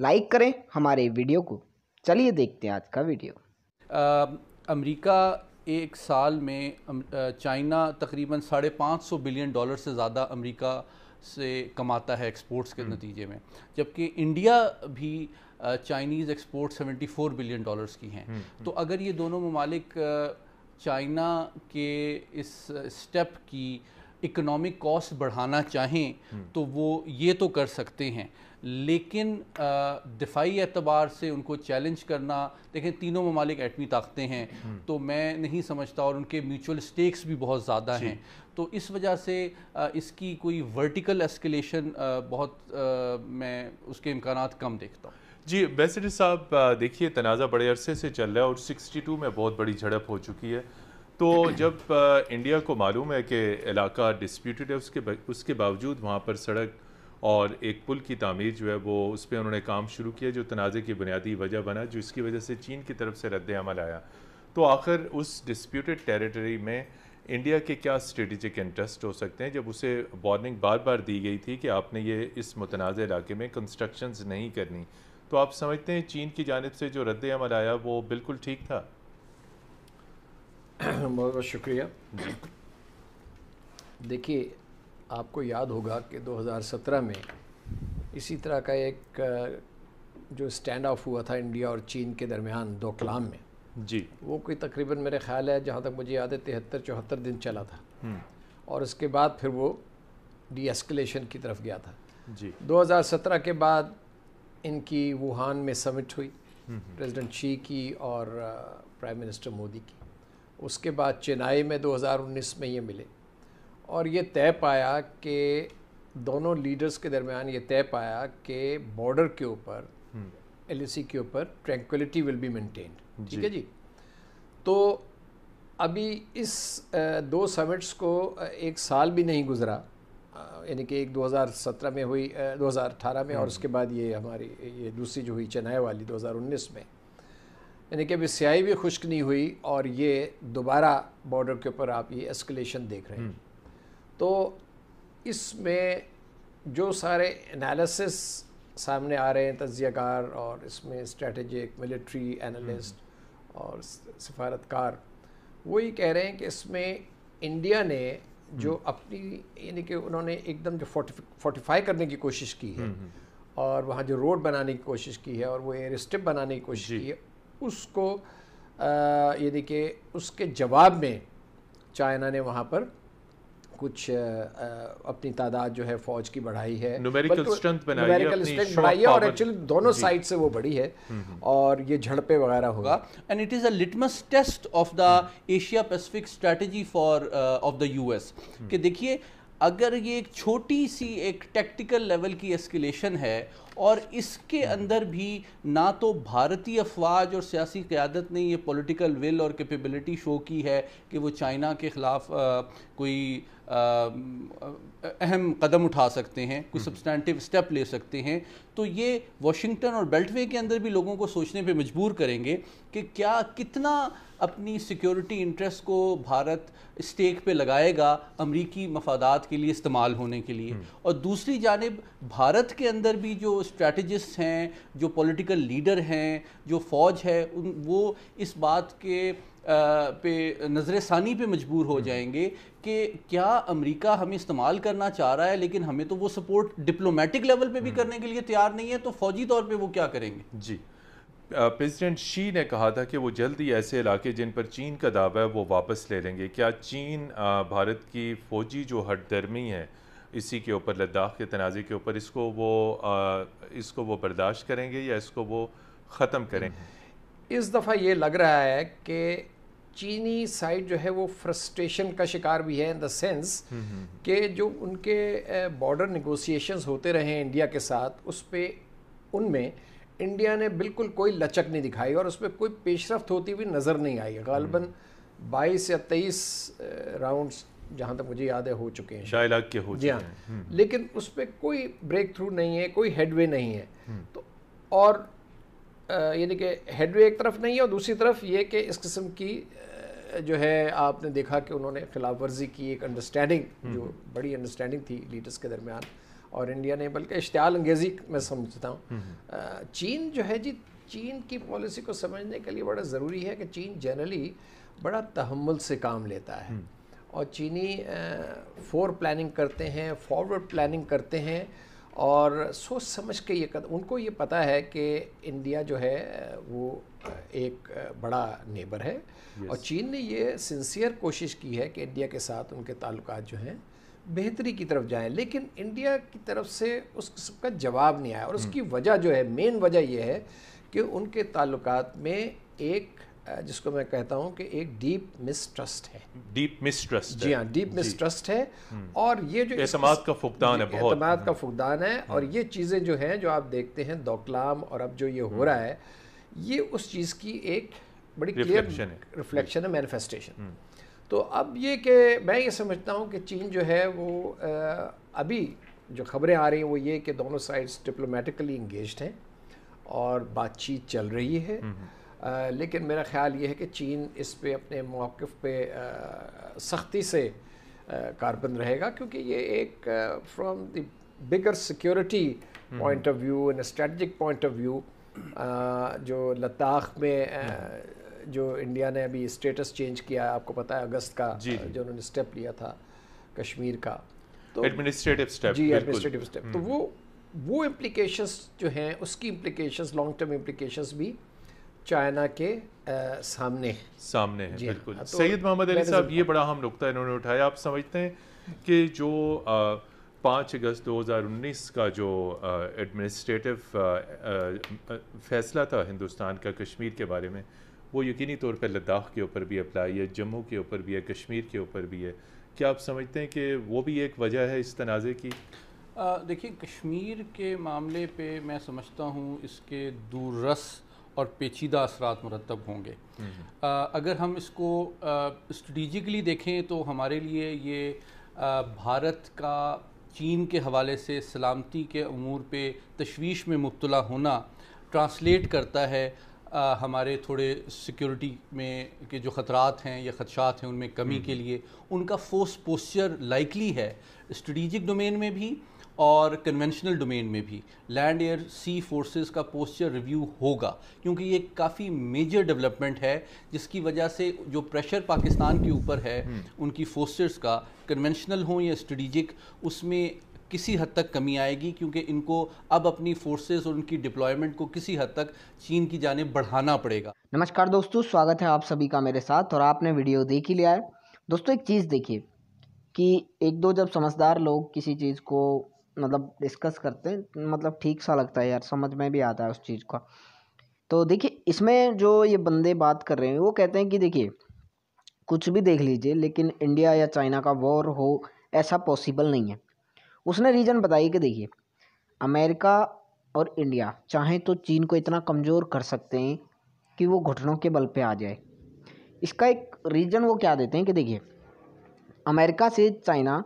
Like करें हमारे video को चलिए देखते हैं आज का वीडियो अमेरिका एक साल में चाइना तकरीबन साढ़े पाँच सौ बिलियन डॉलर से ज़्यादा अमेरिका से कमाता है एक्सपोर्ट्स के हम्म। नतीजे में जबकि इंडिया भी चाइनीज़ एक्सपोर्ट 74 बिलियन डॉलर्स की हैं हम्म, हम्म। तो अगर ये दोनों ममालिक चाइना के इस स्टेप की इकोनॉमिक कॉस्ट बढ़ाना चाहें हम्म। तो वो ये तो कर सकते हैं लेकिन दिफाई एतबार से उनको चैलेंज करना देखें तीनों ममालिक एटमी ताकतें हैं हम्म। तो मैं नहीं समझता और उनके म्यूचुअल स्टेक्स भी बहुत ज़्यादा हैं तो इस वजह से इसकी कोई वर्टिकल एस्केलेशन बहुत मैं उसके इम्कान कम देखता हूँ जी एम्बेसडर साहब देखिए तनाज़ा बड़े अरसे से चल रहा है और 62 में बहुत बड़ी झड़प हो चुकी है तो जब इंडिया को मालूम है कि इलाका डिस्प्यूटेड है उसके उसके बावजूद वहाँ पर सड़क और एक पुल की तमीर जो है वो उस पर उन्होंने काम शुरू किया जो तनाज़े की बुनियादी वजह बना जो इसकी वजह से चीन की तरफ से रद्द अमल आया तो आखिर उस डिस्प्यूटेड टेरिटरी में इंडिया के क्या स्ट्रेटिजिक इंटरेस्ट हो सकते हैं जब उसे वार्निंग बार बार दी गई थी कि आपने ये इस मुतनाज़ इलाके में कंस्ट्रक्शंस नहीं करनी तो आप समझते हैं चीन की जानब से जो रद्द अमल आया वो बिल्कुल ठीक था बहुत बहुत शुक्रिया देखिए आपको याद होगा कि 2017 में इसी तरह का एक जो स्टैंड ऑफ हुआ था इंडिया और चीन के दरमियान दोकलाम में जी वो कोई तकरीबन मेरे ख्याल है जहाँ तक मुझे याद है तिहत्तर चौहत्तर दिन चला था हम्म। और उसके बाद फिर वो डी की तरफ गया था जी 2017 के बाद इनकी वुहान में समिट हुई हम्म, हम्म। प्रेसिडेंट शी की और प्राइम मिनिस्टर मोदी की उसके बाद चेन्नई में 2019 में ये मिले और ये तय पाया कि दोनों लीडर्स के दरमियान ये तय पाया कि बॉर्डर के ऊपर एल हम्म। के ऊपर ट्रैंक्विलिटी विल बी मेंटेन ठीक है जी तो अभी इस दो समिट्स को एक साल भी नहीं गुजरा यानी कि एक 2017 में हुई 2018 में और हम्म। उसके बाद ये हमारी ये दूसरी जो हुई चेन्नई वाली 2019 में यानी कि अभी स्याही भी खुश्क नहीं हुई और ये दोबारा बॉर्डर के ऊपर आप ये एस्केलेशन देख रहे हैं हम्म। तो इसमें जो सारे एनालिसिस सामने आ रहे हैं तजियाकार और इसमें स्ट्रेटजिक मिलिट्री एनालिस्ट और सफारतकार वो ये कह रहे हैं कि इसमें इंडिया ने जो हम्म। अपनी यानी कि उन्होंने एकदम जो फोर्टिफाई करने की कोशिश की है हम्म, और वहाँ जो रोड बनाने की कोशिश की है और वो एयर स्ट्रिप बनाने की कोशिश की है उसको ये देखिए उसके जवाब में चाइना ने वहाँ पर कुछ अपनी तादाद जो है फौज की बढ़ाई है न्यूमेरिकल स्ट्रेंथ बनाई है और एक्चुअली दोनों साइड से वो बढ़ी है हम्म, हम्म। और ये झड़पे वगैरह होगा and it is a litmus test of the Asia Pacific strategy for of the US कि देखिए अगर ये एक छोटी सी एक टेक्टिकल लेवल की एस्केलेशन है और इसके अंदर भी ना तो भारतीय अफवाज और सियासी क़्यादत ने ये पॉलिटिकल विल और कैपेबिलिटी शो की है कि वो चाइना के ख़िलाफ़ कोई अहम कदम उठा सकते हैं कोई सब्सटैंटिव स्टेप ले सकते हैं तो ये वाशिंगटन और बेल्टवे के अंदर भी लोगों को सोचने पे मजबूर करेंगे कि क्या कितना अपनी सिक्योरिटी इंटरेस्ट को भारत स्टेक पे लगाएगा अमरीकी मफादात के लिए इस्तेमाल होने के लिए हम्म। और दूसरी जानब भारत के अंदर भी जो स्ट्रेटजिस्ट हैं जो पॉलिटिकल लीडर हैं जो फ़ौज है उन वो इस बात के पे नज़र ثانی पे मजबूर हो हम्म। जाएंगे कि क्या अमेरिका हमें इस्तेमाल करना चाह रहा है लेकिन हमें तो वो सपोर्ट डिप्लोमेटिक लेवल पे भी हम्म। करने के लिए तैयार नहीं है तो फौजी तौर पे वो क्या करेंगे जी प्रेसिडेंट शी ने कहा था कि वो जल्द ही ऐसे इलाके जिन पर चीन का दावा है वो वापस ले लेंगे क्या चीन भारत की फ़ौजी जो हटदर्मी है इसी के ऊपर लद्दाख के तनाज़े के ऊपर इसको वो इसको वो बर्दाश्त करेंगे या इसको वो ख़त्म करें हम्म। इस दफ़ा ये लग रहा है कि चीनी साइड जो है वो फ्रस्ट्रेशन का शिकार भी है इन द सेंस कि जो उनके बॉर्डर निगोसिएशंस होते रहे हैं इंडिया के साथ उस पर उनमें इंडिया ने बिल्कुल कोई लचक नहीं दिखाई और उस पर कोई पेशरफ होती हुई नज़र नहीं आई गालबन हम्म। बाईस या तेईस राउंड्स जहाँ तक मुझे याद है हो चुके हैं शायद के हो जी हाँ हम्म। लेकिन उस पर कोई ब्रेक थ्रू नहीं है कोई हेडवे नहीं है हम्म। तो और यानी कि हेडवे एक तरफ नहीं है और दूसरी तरफ ये कि इस किस्म की जो है आपने देखा कि उन्होंने खिलाफ वर्जी की एक अंडरस्टैंडिंग हम्म। जो बड़ी अंडरस्टैंडिंग थी लीडर्स के दरमियान और इंडिया ने बल्कि इश्तियाल अंगेजी मैं समझता हूँ हम्म। चीन जो है जी चीन की पॉलिसी को समझने के लिए बड़ा ज़रूरी है कि चीन जनरली बड़ा तहमुल से काम लेता है हम्म। और चीनी फोर प्लानिंग करते हैं फॉरवर्ड प्लानिंग करते हैं और सोच समझ के ये कद उनको ये पता है कि इंडिया जो है वो एक बड़ा नेबर है yes. और चीन ने ये सिंसियर कोशिश की है कि इंडिया के साथ उनके ताल्लुक जो हैं बेहतरी की तरफ जाएं लेकिन इंडिया की तरफ से उस सबका जवाब नहीं आया और उसकी hmm. वजह जो है मेन वजह यह है कि उनके ताल्लुक में एक जिसको मैं कहता हूँ कि एक डीप मिसट्रस्ट है डीप मिसट्रस्ट जी हाँ डीप मिसट्रस्ट है हम्म। और ये जो एतमाद का फुकदान है बहुत एतमाद का हम्म। फुकदान है और हम्म। ये चीज़ें जो हैं जो आप देखते हैं दोकलाम और अब जो ये हो रहा है ये उस चीज़ की एक बड़ी क्लियर रिफ्लेक्शन है मैनिफेस्टेशन तो अब ये कि मैं ये समझता हूँ कि चीन जो है वो अभी जो खबरें आ रही हैं वो ये कि दोनों साइड्स डिप्लोमेटिकली इंगेज हैं और बातचीत चल रही है आ, लेकिन मेरा ख्याल ये है कि चीन इस पे अपने मौक़ पे सख्ती से कारबंद रहेगा क्योंकि ये एक from the bigger security point of view and strategic point of view जो लद्दाख में आ, हम्म। जो इंडिया ने अभी स्टेटस चेंज किया है आपको पता है अगस्त का जो उन्होंने स्टेप लिया था कश्मीर का तो एडमिनिस्ट्रेटिव स्टेप जी एडमिनिस्ट्रेटिव स्टेप तो हम्म। वो वो इम्प्लीकेशन जो हैं उसकी इम्प्लीकेशन लॉन्ग टर्म इम्प्लीकेशन भी चाइना के आ, सामने सामने है हाँ, बिल्कुल हाँ, तो सैयद मोहम्मद अली साहब ये बड़ा हम नुकता इन्होंने उठाया आप समझते हैं कि जो पाँच अगस्त 2019 का जो एडमिनिस्ट्रेटिव फैसला था हिंदुस्तान का कश्मीर के बारे में वो यकीनी तौर पर लद्दाख के ऊपर भी अप्लाई है जम्मू के ऊपर भी है कश्मीर के ऊपर भी है क्या आप समझते हैं कि वो भी एक वजह है इस तनाज़े की देखिए कश्मीर के मामले पे मैं समझता हूँ इसके दूरस और पेचीदा असरा मरतब होंगे आ, हम्म। अगर हम इसको स्ट्रेटिजिकली देखें तो हमारे लिए ये आ, भारत का चीन के हवाले से सलामती के अमूर पे तशवीश में मुबतला होना ट्रांसलेट करता है आ, हमारे थोड़े सिक्योरिटी में के जो ख़तरात हैं या ख़दशात हैं उनमें कमी हम्म। के लिए उनका फोर्स पोस्चर लाइकली है स्ट्रेटिजिक डोमेन में भी और कन्वेंशनल डोमेन में भी लैंड एयर सी फोर्सेस का पोस्चर रिव्यू होगा क्योंकि ये काफ़ी मेजर डेवलपमेंट है जिसकी वजह से जो प्रेशर पाकिस्तान के ऊपर है हम्म। उनकी फोर्सेस का कन्वेंशनल हो या स्ट्रेटिजिक उसमें किसी हद तक कमी आएगी क्योंकि इनको अब अपनी फोर्सेस और उनकी डिप्लॉयमेंट को किसी हद तक चीन की जाने बढ़ाना पड़ेगा नमस्कार दोस्तों स्वागत है आप सभी का मेरे साथ और आपने वीडियो देख ही लिया है दोस्तों एक चीज़ देखिए कि एक दो जब समझदार लोग किसी चीज़ को मतलब डिस्कस करते हैं मतलब ठीक सा लगता है यार समझ में भी आता है उस चीज़ का तो देखिए इसमें जो ये बंदे बात कर रहे हैं वो कहते हैं कि देखिए कुछ भी देख लीजिए लेकिन इंडिया या चाइना का वॉर हो ऐसा पॉसिबल नहीं है उसने रीज़न बताई कि देखिए अमेरिका और इंडिया चाहें तो चीन को इतना कमज़ोर कर सकते हैं कि वो घुटनों के बल पे आ जाए इसका एक रीज़न वो क्या देते हैं कि देखिए अमेरिका से चाइना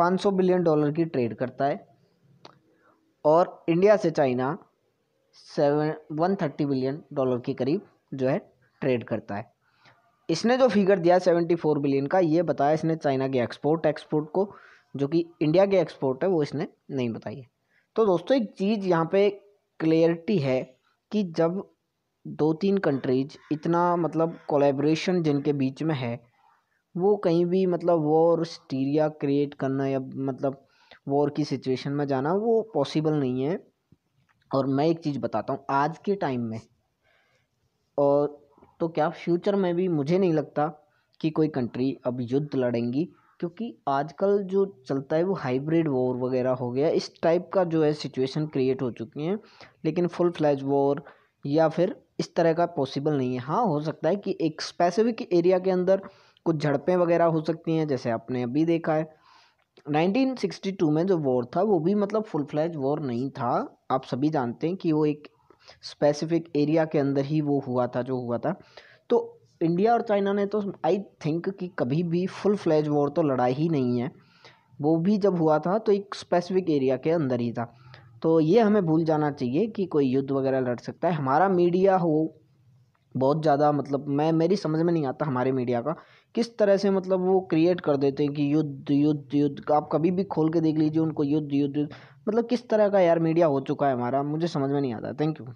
500 बिलियन डॉलर की ट्रेड करता है और इंडिया से China seven one thirty billion dollar के करीब जो है ट्रेड करता है इसने जो फिगर दिया सेवेंटी फोर बिलियन का ये बताया इसने चाइना के एक्सपोर्ट एक्सपोर्ट को जो कि इंडिया के एक्सपोर्ट है वो इसने नहीं बताई है तो दोस्तों एक चीज़ यहाँ पे क्लियरिटी है कि जब दो तीन कंट्रीज इतना मतलब कोलेब्रेशन जिनके बीच में है वो कहीं भी मतलब वॉर स्टीरिया क्रिएट करना या मतलब वॉर की सिचुएशन में जाना वो पॉसिबल नहीं है और मैं एक चीज़ बताता हूँ आज के टाइम में और तो क्या फ्यूचर में भी मुझे नहीं लगता कि कोई कंट्री अब युद्ध लड़ेंगी क्योंकि आजकल जो चलता है वो हाइब्रिड वॉर वगैरह हो गया इस टाइप का जो है सिचुएशन क्रिएट हो चुकी हैं लेकिन फुल फ्लैज वॉर या फिर इस तरह का पॉसिबल नहीं है हाँ हो सकता है कि एक स्पेसिफिक एरिया के अंदर कुछ झड़पें वगैरह हो सकती हैं जैसे आपने अभी देखा है 1962 में जो वॉर था वो भी मतलब फुल फ्लैज वॉर नहीं था आप सभी जानते हैं कि वो एक स्पेसिफिक एरिया के अंदर ही वो हुआ था जो हुआ था तो इंडिया और चाइना ने तो आई थिंक कि कभी भी फुल फ्लैज वॉर तो लड़ा ही नहीं है वो भी जब हुआ था तो एक स्पेसिफिक एरिया के अंदर ही था तो ये हमें भूल जाना चाहिए कि कोई युद्ध वगैरह लड़ सकता है हमारा मीडिया हो बहुत ज़्यादा मतलब मैं मेरी समझ में नहीं आता हमारे मीडिया का किस तरह से मतलब वो क्रिएट कर देते हैं कि युद्ध युद्ध युद्ध आप कभी भी खोल के देख लीजिए उनको युद्ध युद्ध मतलब किस तरह का यार मीडिया हो चुका है हमारा मुझे समझ में नहीं आता थैंक यू